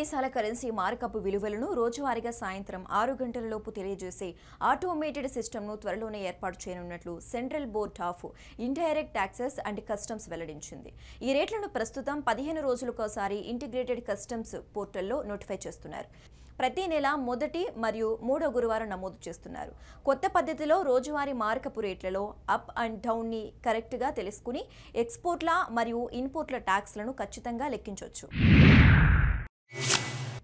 దేశాల currency markup విలువలను రోజువారీగా సాయంత్రం ఆరు గంటలలోపు తెలియజేసే ఆటోమేటెడ్ సిస్టమ్ను త్వరలోనే ఏర్పాటు చేయనున్నట్లు central board of indirect taxes and customs వెల్లడించింది ఈ రేట్లను ప్రస్తుతం పదిహేను రోజులకోసారి ఇంటిగ్రేటెడ్ కస్టమ్స్ పోర్టల్లో నోటిఫై చేస్తున్నారు ప్రతి నెల మొదటి మరియు మూడో గురువారం నమోదు చేస్తున్నారు కొత్త పద్ధతిలో రోజువారీ మార్కపు రేట్లలో అప్ అండ్ డౌన్ని కరెక్ట్గా తెలుసుకుని ఎక్స్పోర్ట్ల మరియు ఇన్పోర్ట్ల ట్యాక్స్లను ఖచ్చితంగా లెక్కించవచ్చు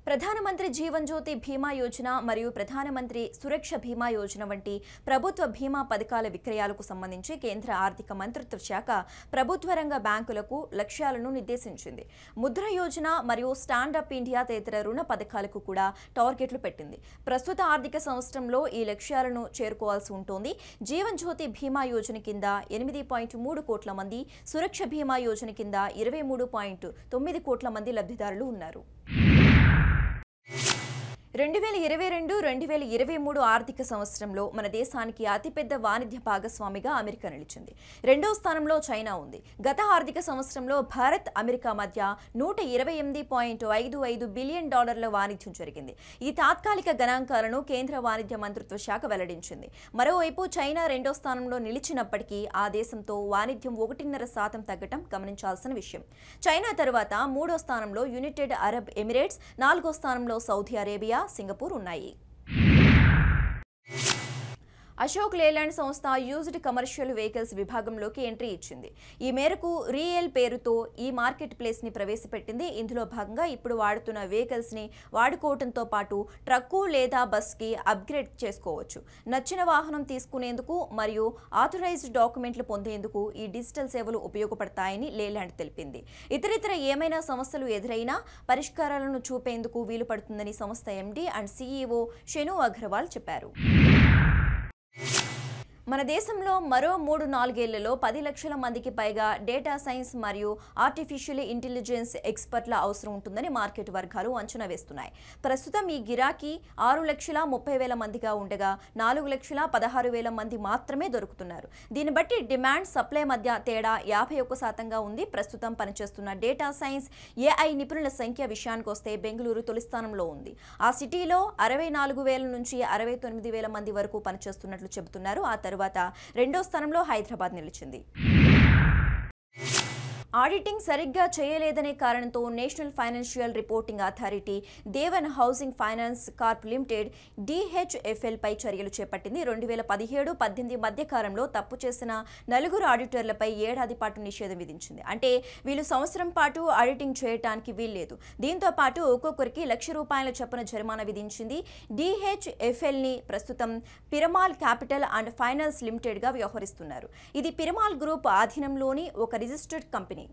ప్రధానమంత్రి జీవన్ జ్యోతి భీమా యోజన మరియు ప్రధానమంత్రి సురక్ష బీమా యోజన వంటి ప్రభుత్వ బీమా పథకాల విక్రయాలకు సంబంధించి కేంద్ర ఆర్థిక మంత్రిత్వ శాఖ ప్రభుత్వ రంగ బ్యాంకులకు లక్ష్యాలను నిర్దేశించింది ముద్ర యోజన మరియు స్టాండప్ ఇండియా తదితర రుణ పథకాలకు కూడా టార్గెట్లు పెట్టింది ప్రస్తుత ఆర్థిక సంవత్సరంలో ఈ లక్ష్యాలను చేరుకోవాల్సి ఉంటుంది జీవన్ జ్యోతి బీమా యోజన కింద ఎనిమిది పాయింట్ మూడు కోట్ల మంది సురక్ష బీమా యోజన కింద ఇరవై మూడు పాయింట్ తొమ్మిది కోట్ల మంది లబ్ధిదారులు ఉన్నారు రెండు వేల ఇరవై రెండు రెండు వేల ఇరవై మూడు ఆర్థిక సంవత్సరంలో మన దేశానికి అతిపెద్ద వాణిజ్య భాగస్వామిగా అమెరికా నిలిచింది రెండో స్థానంలో చైనా ఉంది గత ఆర్థిక సంవత్సరంలో భారత్ అమెరికా మధ్య నూట ఇరవై ఎనిమిది పాయింట్ ఐదు ఐదు బిలియన్ డాలర్ల వాణిజ్యం జరిగింది ఈ తాత్కాలిక గణాంకాలను కేంద్ర వాణిజ్య మంత్రిత్వ శాఖ వెల్లడించింది మరోవైపు చైనా రెండో స్థానంలో నిలిచినప్పటికీ ఆ దేశంతో వాణిజ్యం ఒకటిన్నర శాతం తగ్గటం గమనించాల్సిన విషయం చైనా తర్వాత మూడో స్థానంలో యునైటెడ్ అరబ్ ఎమిరేట్స్ నాలుగో స్థానంలో సౌదీ అరేబియా సింగపూర్ ఉన్నాయి అశోక్ లేలాండ్ సంస్థ యూజ్డ్ కమర్షియల్ వెహికల్స్ విభాగంలోకి ఎంట్రీ ఇచ్చింది ఈ మేరకు రియల్ పేరుతో ఈ మార్కెట్ ప్లేస్ని ప్రవేశపెట్టింది ఇందులో భాగంగా ఇప్పుడు వాడుతున్న వెహికల్స్ని వాడుకోవడంతో పాటు ట్రక్కు లేదా బస్కి అప్గ్రేడ్ చేసుకోవచ్చు నచ్చిన వాహనం తీసుకునేందుకు మరియు ఆథరైజ్డ్ డాక్యుమెంట్లు పొందేందుకు ఈ డిజిటల్ సేవలు ఉపయోగపడతాయని లేలాండ్ తెలిపింది ఇతరితర ఏమైనా సమస్యలు ఎదురైనా పరిష్కారాలను చూపేందుకు వీలు పడుతుందని సంస్థ MD and CEO Shenu Agarwal చెప్పారు you మన దేశంలో మరో మూడు నాలుగేళ్లలో పది లక్షల మందికి పైగా డేటా సైన్స్ మరియు ఆర్టిఫిషియల్ ఇంటెలిజెన్స్ ఎక్స్పర్ట్ల అవసరం ఉంటుందని మార్కెట్ వర్గాలు అంచనా వేస్తున్నాయి ప్రస్తుతం ఈ గిరాకీ ఆరు లక్షల ముప్పై వేల మందిగా ఉండగా నాలుగు లక్షల పదహారు వేల మంది మాత్రమే దొరుకుతున్నారు దీన్ని బట్టి డిమాండ్ సప్లై మధ్య తేడా యాభై ఒక్క శాతంగా ఉంది ప్రస్తుతం పనిచేస్తున్న డేటా సైన్స్ ఏఐ నిపుణుల సంఖ్య విషయానికి వస్తే బెంగళూరు తొలిస్థానంలో ఉంది ఆ సిటీలో అరవై నాలుగు వేల నుంచి అరవై తొమ్మిది వేల మంది వరకు పనిచేస్తున్నట్లు చెబుతున్నారు ఆ తరువాత తరువాత రెండో స్థానంలో హైదరాబాద్ నిలిచింది ఆడిటింగ్ సరిగ్గా చేయలేదనే కారణంతో national financial reporting authority Dewan housing finance corp limited డిహెచ్ఎఫ్ఎల్పై చర్యలు చేపట్టింది రెండు వేల పదిహేడు పద్దెనిమిది మధ్య కాలంలో తప్పు చేసిన నలుగురు ఆడిటర్లపై ఏడాది పాటు నిషేధం విధించింది అంటే వీళ్ళు సంవత్సరం పాటు ఆడిటింగ్ చేయటానికి వీల్లేదు దీంతో పాటు ఒక్కొక్కరికి లక్ష రూపాయల చొప్పున జరిమానా విధించింది డిహెచ్ఎఫ్ఎల్ని ప్రస్తుతం పిరమాల్ క్యాపిటల్ అండ్ ఫైనాన్స్ లిమిటెడ్గా వ్యవహరిస్తున్నారు ఇది పిరమాల్ గ్రూప్ ఆధీనంలోని ఒక రిజిస్టర్డ్ కంపెనీ